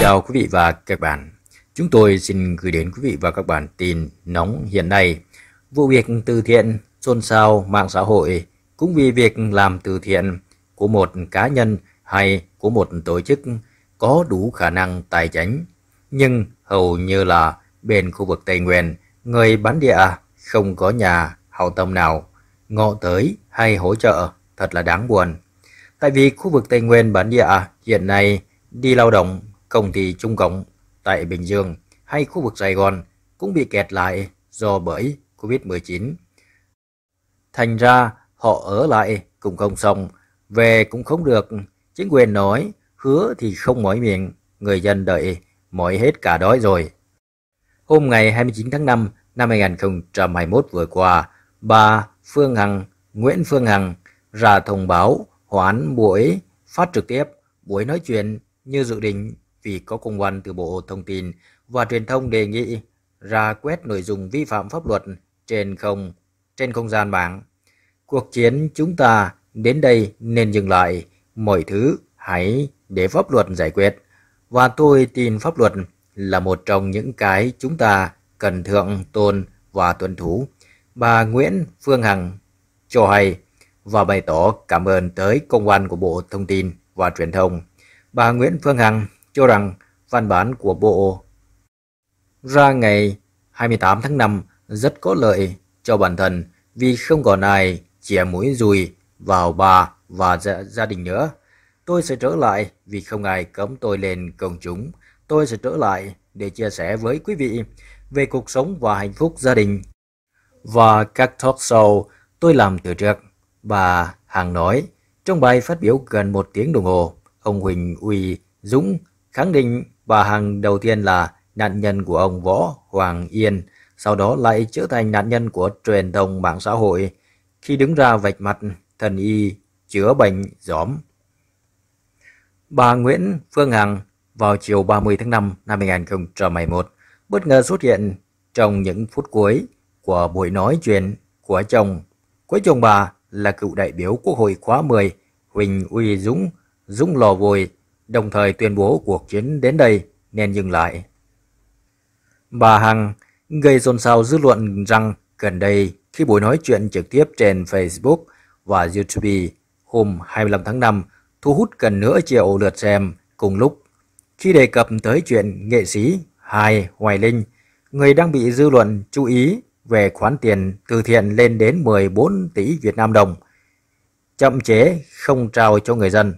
Chào quý vị và các bạn. Chúng tôi xin gửi đến quý vị và các bạn tin nóng hiện nay. Vụ việc từ thiện xôn xao mạng xã hội cũng vì việc làm từ thiện của một cá nhân hay của một tổ chức có đủ khả năng tài chính, nhưng hầu như là bên khu vực Tây Nguyên, người bán địa không có nhà hậu tâm nào ngọ tới hay hỗ trợ thật là đáng buồn. Tại vì khu vực Tây Nguyên bản địa hiện nay đi lao động Công ty Trung Cộng tại Bình Dương hay khu vực Sài Gòn cũng bị kẹt lại do bởi Covid-19. Thành ra họ ở lại cũng không xong, về cũng không được, chính quyền nói, hứa thì không mỏi miệng, người dân đợi mỏi hết cả đói rồi. Hôm ngày 29 tháng 5 năm 2021 vừa qua, bà Phương Hằng, Nguyễn Phương Hằng ra thông báo hoãn buổi phát trực tiếp, buổi nói chuyện như dự định vì có công văn từ Bộ Thông tin và Truyền thông đề nghị ra quét nội dung vi phạm pháp luật trên không trên không gian mạng. Cuộc chiến chúng ta đến đây nên dừng lại, mọi thứ hãy để pháp luật giải quyết. Và tôi tin pháp luật là một trong những cái chúng ta cần thượng tôn và tuân thủ. Bà Nguyễn Phương Hằng cho hay và bày tỏ cảm ơn tới công an của Bộ Thông tin và Truyền thông. Bà Nguyễn Phương Hằng cho rằng văn bản của Bộ ra ngày 28 tháng 5 rất có lợi cho bản thân vì không còn ai chè mũi dùi vào bà và gia, gia đình nữa. Tôi sẽ trở lại vì không ai cấm tôi lên công chúng. Tôi sẽ trở lại để chia sẻ với quý vị về cuộc sống và hạnh phúc gia đình. Và các talk show tôi làm từ trước, bà Hằng nói trong bài phát biểu gần một tiếng đồng hồ, ông Huỳnh Uy Dũng khẳng định bà Hằng đầu tiên là nạn nhân của ông Võ Hoàng Yên, sau đó lại trở thành nạn nhân của truyền thông mạng xã hội khi đứng ra vạch mặt thần y chữa bệnh gióm. Bà Nguyễn Phương Hằng vào chiều 30 tháng 5 năm 2011 bất ngờ xuất hiện trong những phút cuối của buổi nói chuyện của chồng. Cuối chồng bà là cựu đại biểu Quốc hội khóa 10 Huỳnh Uy Dũng, Dũng Lò Vồi đồng thời tuyên bố cuộc chiến đến đây nên dừng lại. Bà Hằng gây xôn xao dư luận rằng gần đây khi buổi nói chuyện trực tiếp trên Facebook và YouTube hôm 25 tháng 5 thu hút gần nửa triệu lượt xem cùng lúc. Khi đề cập tới chuyện nghệ sĩ Hai Hoài Linh, người đang bị dư luận chú ý về khoản tiền từ thiện lên đến 14 tỷ Việt Nam đồng, chậm chế không trao cho người dân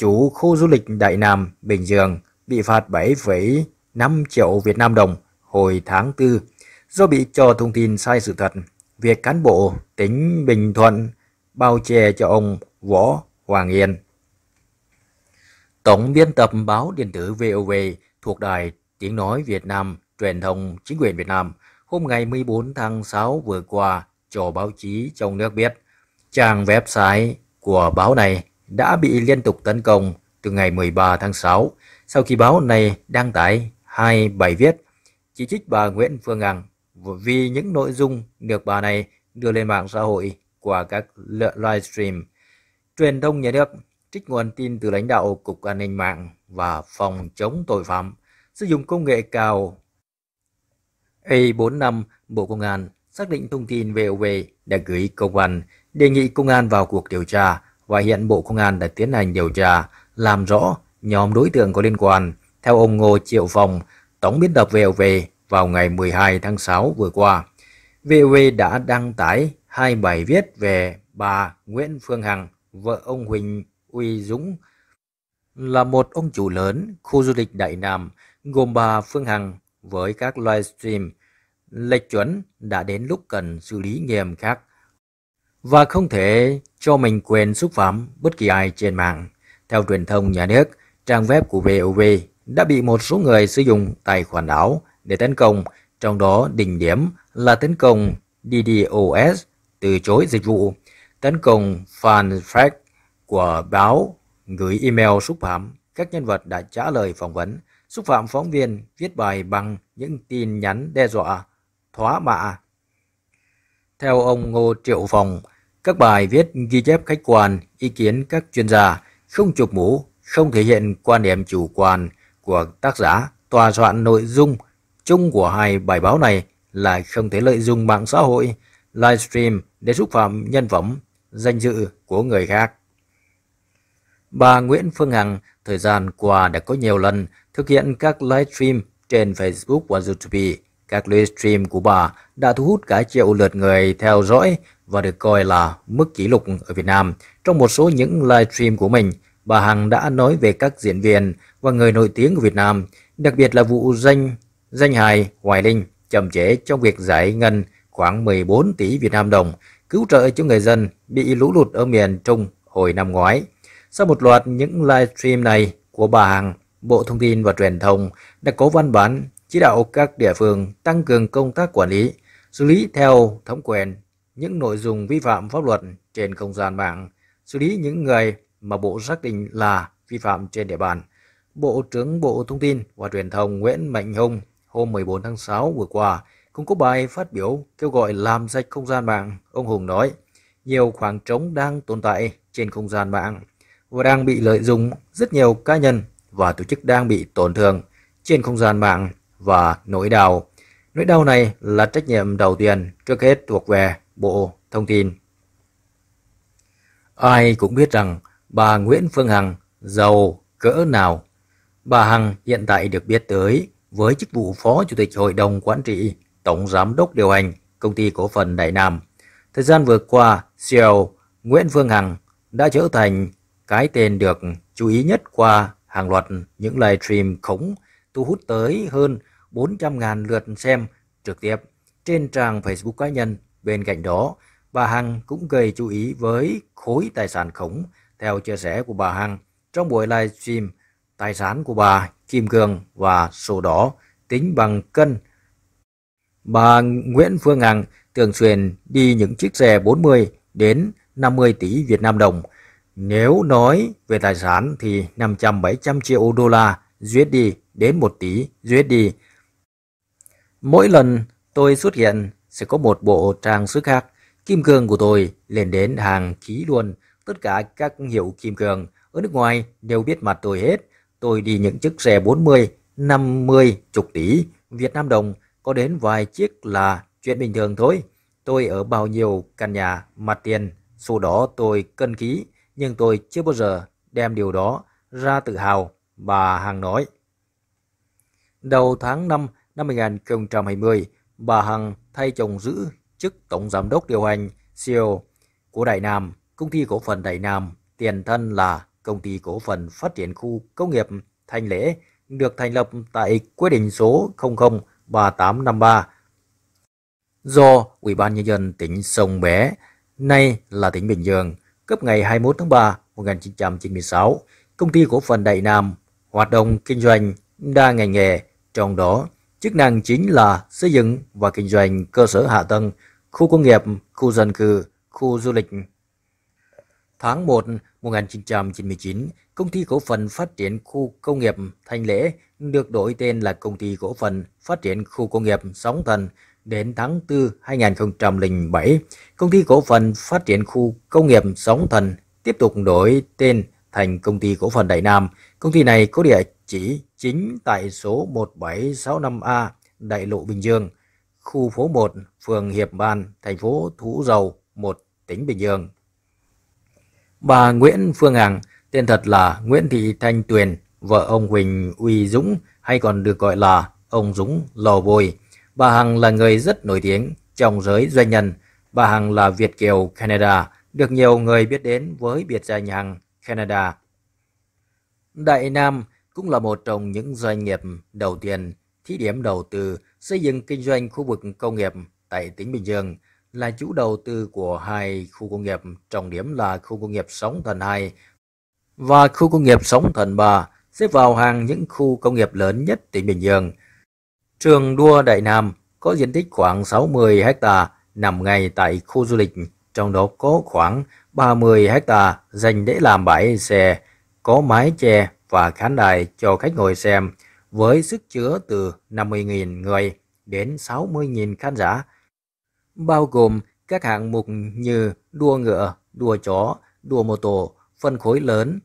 chủ khu du lịch Đại Nam, Bình Dương bị phạt 7,5 triệu Việt Nam đồng hồi tháng 4 do bị cho thông tin sai sự thật. Việc cán bộ tỉnh Bình Thuận bao che cho ông Võ Hoàng Yên. Tổng biên tập báo điện tử VOV thuộc đài Tiếng Nói Việt Nam, truyền thông chính quyền Việt Nam hôm ngày 14 tháng 6 vừa qua cho báo chí trong nước biết. Trang website của báo này đã bị liên tục tấn công từ ngày 13 tháng 6 sau khi báo này đăng tải hai bài viết chỉ trích bà Nguyễn Phương Hằng vì những nội dung được bà này đưa lên mạng xã hội qua các livestream. Truyền thông nhà nước trích nguồn tin từ lãnh đạo Cục An ninh mạng và Phòng chống tội phạm sử dụng công nghệ cao A45 Bộ Công an xác định thông tin VOV đã gửi công văn đề nghị công an vào cuộc điều tra và hiện Bộ Công an đã tiến hành điều tra, làm rõ nhóm đối tượng có liên quan. Theo ông Ngô Triệu Phong Tổng biên tập VOV vào ngày 12 tháng 6 vừa qua, VOV đã đăng tải hai bài viết về bà Nguyễn Phương Hằng, vợ ông Huỳnh Uy Dũng, là một ông chủ lớn khu du lịch Đại Nam gồm bà Phương Hằng với các livestream lệch chuẩn đã đến lúc cần xử lý nghiêm khắc và không thể cho mình quyền xúc phạm bất kỳ ai trên mạng. Theo truyền thông nhà nước, trang web của VOV đã bị một số người sử dụng tài khoản ảo để tấn công, trong đó đỉnh điểm là tấn công DDoS từ chối dịch vụ, tấn công fanpage của báo gửi email xúc phạm các nhân vật đã trả lời phỏng vấn, xúc phạm phóng viên, viết bài bằng những tin nhắn đe dọa, thóa mạ, theo ông Ngô Triệu Phòng, các bài viết ghi chép khách quan, ý kiến các chuyên gia, không chụp mũ, không thể hiện quan điểm chủ quan của tác giả, tòa soạn nội dung chung của hai bài báo này là không thể lợi dụng mạng xã hội, livestream để xúc phạm nhân phẩm, danh dự của người khác. Bà Nguyễn Phương Hằng thời gian qua đã có nhiều lần thực hiện các livestream trên Facebook và YouTube các livestream của bà đã thu hút cả triệu lượt người theo dõi và được coi là mức kỷ lục ở Việt Nam. Trong một số những livestream của mình, bà Hằng đã nói về các diễn viên và người nổi tiếng của Việt Nam, đặc biệt là vụ danh danh hài Hoài Linh chậm trễ trong việc giải ngân khoảng 14 tỷ Việt Nam đồng cứu trợ cho người dân bị lũ lụt ở miền Trung hồi năm ngoái. Sau một loạt những livestream này của bà Hằng, Bộ Thông tin và Truyền thông đã có văn bản chỉ đạo các địa phương tăng cường công tác quản lý, xử lý theo thẩm quyền những nội dung vi phạm pháp luật trên không gian mạng, xử lý những người mà Bộ xác định là vi phạm trên địa bàn. Bộ trưởng Bộ Thông tin và Truyền thông Nguyễn Mạnh Hùng hôm 14 tháng 6 vừa qua cũng có bài phát biểu kêu gọi làm sạch không gian mạng. Ông Hùng nói, nhiều khoảng trống đang tồn tại trên không gian mạng và đang bị lợi dụng rất nhiều cá nhân và tổ chức đang bị tổn thương trên không gian mạng và nỗi đau. Nỗi đau này là trách nhiệm đầu tiên trước hết thuộc về Bộ Thông tin. Ai cũng biết rằng bà Nguyễn Phương Hằng giàu cỡ nào. Bà Hằng hiện tại được biết tới với chức vụ Phó Chủ tịch Hội đồng Quản trị, Tổng Giám đốc điều hành Công ty Cổ phần Đại Nam. Thời gian vừa qua, CEO Nguyễn Phương Hằng đã trở thành cái tên được chú ý nhất qua hàng loạt những livestream khủng thu hút tới hơn 400.000 lượt xem trực tiếp trên trang Facebook cá nhân. Bên cạnh đó, bà Hằng cũng gây chú ý với khối tài sản khủng. Theo chia sẻ của bà Hằng, trong buổi livestream, tài sản của bà kim cương và sổ đỏ tính bằng cân. Bà Nguyễn Phương Hằng thường xuyên đi những chiếc xe 40 đến 50 tỷ Việt Nam đồng. Nếu nói về tài sản thì 500-700 triệu đô la USD đến 1 tỷ USD Mỗi lần tôi xuất hiện sẽ có một bộ trang sức khác. Kim cương của tôi lên đến hàng ký luôn. Tất cả các hiệu kim cương ở nước ngoài đều biết mặt tôi hết. Tôi đi những chiếc xe 40, 50, chục tỷ, Việt Nam đồng có đến vài chiếc là chuyện bình thường thôi. Tôi ở bao nhiêu căn nhà mặt tiền, sổ đó tôi cân ký, nhưng tôi chưa bao giờ đem điều đó ra tự hào, bà Hằng nói. Đầu tháng 5 năm 2020, bà Hằng thay chồng giữ chức Tổng Giám đốc điều hành CEO của Đại Nam, công ty cổ phần Đại Nam, tiền thân là Công ty Cổ phần Phát triển Khu Công nghiệp Thanh Lễ, được thành lập tại quyết định số 003853 do Ủy ban Nhân dân tỉnh Sông Bé, nay là tỉnh Bình Dương, cấp ngày 21 tháng 3 1996. Công ty cổ phần Đại Nam hoạt động kinh doanh đa ngành nghề, trong đó Chức năng chính là xây dựng và kinh doanh cơ sở hạ tầng, khu công nghiệp, khu dân cư, khu du lịch. Tháng 1 1999, công ty cổ phần phát triển khu công nghiệp Thanh Lễ được đổi tên là công ty cổ phần phát triển khu công nghiệp Sóng Thần. Đến tháng 4 2007, công ty cổ phần phát triển khu công nghiệp Sóng Thần tiếp tục đổi tên thành công ty cổ phần Đại Nam. Công ty này có địa chỉ chính tại số 1765A, Đại lộ Bình Dương, khu phố 1, phường Hiệp Bàn, thành phố Thủ Dầu, 1, tỉnh Bình Dương. Bà Nguyễn Phương Hằng, tên thật là Nguyễn Thị Thanh Tuyền, vợ ông Huỳnh Uy Dũng hay còn được gọi là ông Dũng Lò Bồi. Bà Hằng là người rất nổi tiếng trong giới doanh nhân. Bà Hằng là Việt Kiều Canada, được nhiều người biết đến với biệt danh Hằng Canada. Đại Nam cũng là một trong những doanh nghiệp đầu tiên thí điểm đầu tư xây dựng kinh doanh khu vực công nghiệp tại tỉnh Bình Dương, là chủ đầu tư của hai khu công nghiệp trọng điểm là khu công nghiệp Sóng Thần 2 và khu công nghiệp Sóng Thần 3 xếp vào hàng những khu công nghiệp lớn nhất tỉnh Bình Dương. Trường đua Đại Nam có diện tích khoảng 60 ha nằm ngay tại khu du lịch, trong đó có khoảng 30 ha dành để làm bãi xe, có mái che và khán đài cho khách ngồi xem với sức chứa từ 50.000 người đến 60.000 khán giả, bao gồm các hạng mục như đua ngựa, đua chó, đua mô tô, phân khối lớn,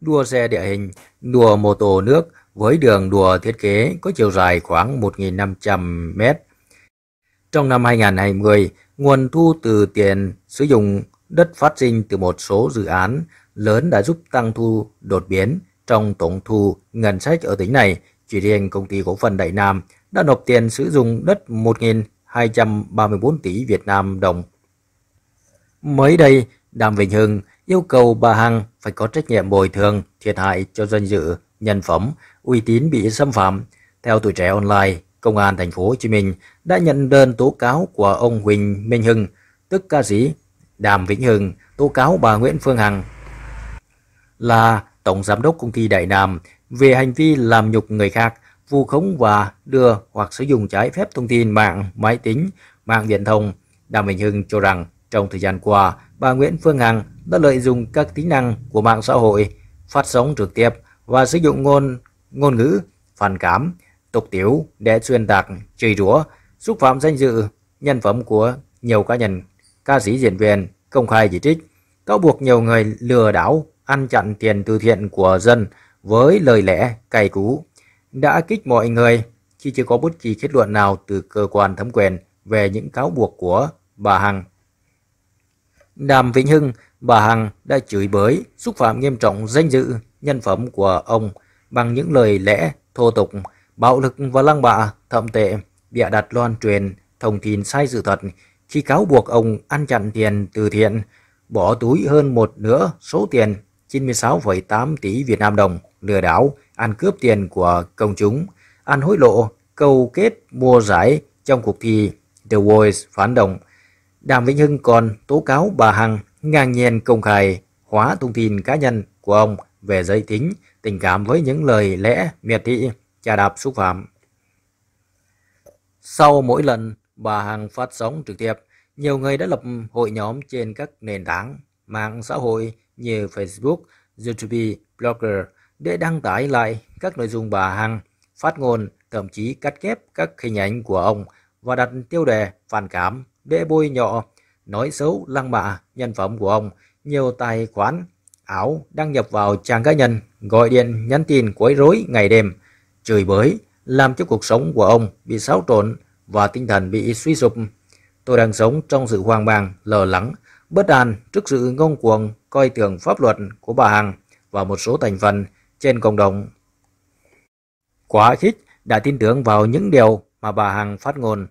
đua xe địa hình, đua mô tô nước với đường đua thiết kế có chiều dài khoảng 1.500 mét. Trong năm 2020, nguồn thu từ tiền sử dụng đất phát sinh từ một số dự án lớn đã giúp tăng thu đột biến trong tổng thu ngân sách ở tỉnh này. Chỉ riêng công ty cổ phần Đại Nam đã nộp tiền sử dụng đất 1.234 tỷ Việt Nam đồng. Mới đây, Đàm Vĩnh Hưng yêu cầu bà Hằng phải có trách nhiệm bồi thường thiệt hại cho danh dự, nhân phẩm, uy tín bị xâm phạm. Theo tuổi trẻ online, Công an thành phố Hồ Chí Minh đã nhận đơn tố cáo của ông Huỳnh Minh Hưng, tức ca sĩ Đàm Vĩnh Hưng, tố cáo bà Nguyễn Phương Hằng là Tổng Giám đốc Công ty Đại Nam về hành vi làm nhục người khác, vu khống và đưa hoặc sử dụng trái phép thông tin mạng, máy tính, mạng viễn thông. Đàm bình Hưng cho rằng trong thời gian qua, bà Nguyễn Phương Hằng đã lợi dụng các tính năng của mạng xã hội, phát sóng trực tiếp và sử dụng ngôn ngôn ngữ phản cảm, tục tiểu để xuyên tạc, chửi rủa, xúc phạm danh dự, nhân phẩm của nhiều cá nhân, ca sĩ diễn viên công khai chỉ trích, cáo buộc nhiều người lừa đảo, ăn chặn tiền từ thiện của dân với lời lẽ cay cú đã kích mọi người khi chưa có bất kỳ kết luận nào từ cơ quan thẩm quyền về những cáo buộc của bà Hằng. Đàm Vĩnh Hưng, bà Hằng đã chửi bới, xúc phạm nghiêm trọng danh dự, nhân phẩm của ông bằng những lời lẽ thô tục, bạo lực và lăng bạ, thậm tệ, bịa đặt loan truyền, thông tin sai sự thật khi cáo buộc ông ăn chặn tiền từ thiện, bỏ túi hơn một nửa số tiền 96,8 tỷ Việt Nam đồng lừa đảo, ăn cướp tiền của công chúng, ăn hối lộ, câu kết mua giải trong cuộc thi The Voice phản động. Đàm Vĩnh Hưng còn tố cáo bà Hằng ngang nhiên công khai hóa thông tin cá nhân của ông về giới tính, tình cảm với những lời lẽ miệt thị, chà đạp xúc phạm. Sau mỗi lần bà Hằng phát sóng trực tiếp, nhiều người đã lập hội nhóm trên các nền tảng mạng xã hội như Facebook, YouTube, Blogger để đăng tải lại các nội dung bà Hằng, phát ngôn, thậm chí cắt ghép các hình ảnh của ông và đặt tiêu đề phản cảm để bôi nhọ, nói xấu, lăng mạ nhân phẩm của ông. Nhiều tài khoản ảo đăng nhập vào trang cá nhân, gọi điện, nhắn tin quấy rối ngày đêm, chửi bới, làm cho cuộc sống của ông bị xáo trộn và tinh thần bị suy sụp. Tôi đang sống trong sự hoang mang, lờ lắng, bất an trước sự ngông cuồng coi thường pháp luật của bà Hằng và một số thành phần trên cộng đồng. Quá khích đã tin tưởng vào những điều mà bà Hằng phát ngôn.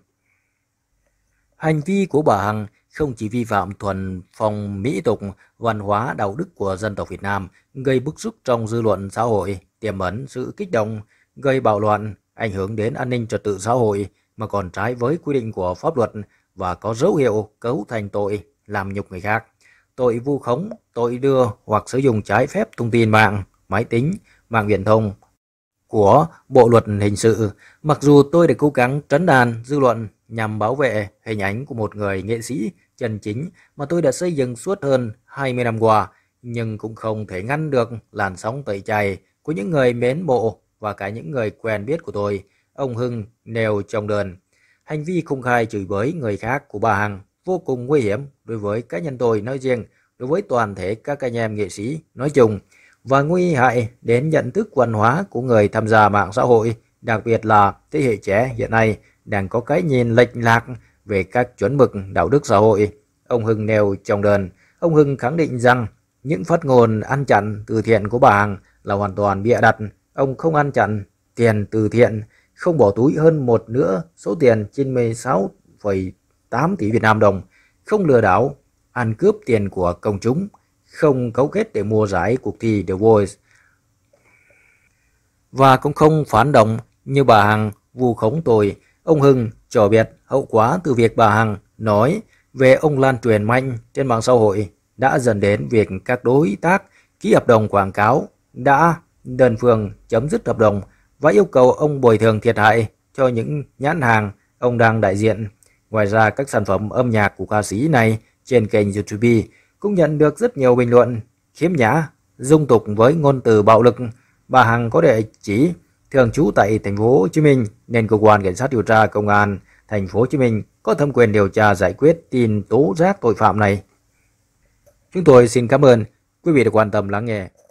Hành vi của bà Hằng không chỉ vi phạm thuần phong mỹ tục, văn hóa, đạo đức của dân tộc Việt Nam, gây bức xúc trong dư luận xã hội, tiềm ẩn sự kích động, gây bạo loạn, ảnh hưởng đến an ninh trật tự xã hội mà còn trái với quy định của pháp luật và có dấu hiệu cấu thành tội làm nhục người khác, tội vu khống, tội đưa hoặc sử dụng trái phép thông tin mạng, máy tính, mạng viễn thông của Bộ luật hình sự. Mặc dù tôi đã cố gắng trấn đàn dư luận nhằm bảo vệ hình ảnh của một người nghệ sĩ chân chính mà tôi đã xây dựng suốt hơn 20 năm qua, nhưng cũng không thể ngăn được làn sóng tẩy chay của những người mến mộ và cả những người quen biết của tôi, ông Hưng nêu trong đơn. Hành vi công khai chửi bới người khác của bà Hằng vô cùng nguy hiểm đối với cá nhân tôi nói riêng, đối với toàn thể các anh em nghệ sĩ nói chung và nguy hại đến nhận thức văn hóa của người tham gia mạng xã hội, đặc biệt là thế hệ trẻ hiện nay đang có cái nhìn lệch lạc về các chuẩn mực đạo đức xã hội. Ông Hưng nêu trong đơn, ông Hưng khẳng định rằng những phát ngôn ăn chặn từ thiện của bà Hằng là hoàn toàn bịa đặt. Ông không ăn chặn tiền từ thiện, không bỏ túi hơn một nửa số tiền 96,8 8 tỷ Việt Nam đồng, không lừa đảo, ăn cướp tiền của công chúng, không cấu kết để mua giải cuộc thi The Voice. Và cũng không phản động như bà Hằng vu khống tôi, ông Hưng cho biết hậu quả từ việc bà Hằng nói về ông lan truyền mạnh trên mạng xã hội đã dẫn đến việc các đối tác ký hợp đồng quảng cáo đã đơn phương chấm dứt hợp đồng và yêu cầu ông bồi thường thiệt hại cho những nhãn hàng ông đang đại diện. Ngoài ra, các sản phẩm âm nhạc của ca sĩ này trên kênh YouTube cũng nhận được rất nhiều bình luận khiếm nhã, dung tục với ngôn từ bạo lực. Bà Hằng có địa chỉ thường trú tại thành phố Hồ Chí Minh nên cơ quan cảnh sát điều tra công an thành phố Hồ Chí Minh có thẩm quyền điều tra giải quyết tin tố giác tội phạm này. Chúng tôi xin cảm ơn quý vị đã quan tâm lắng nghe.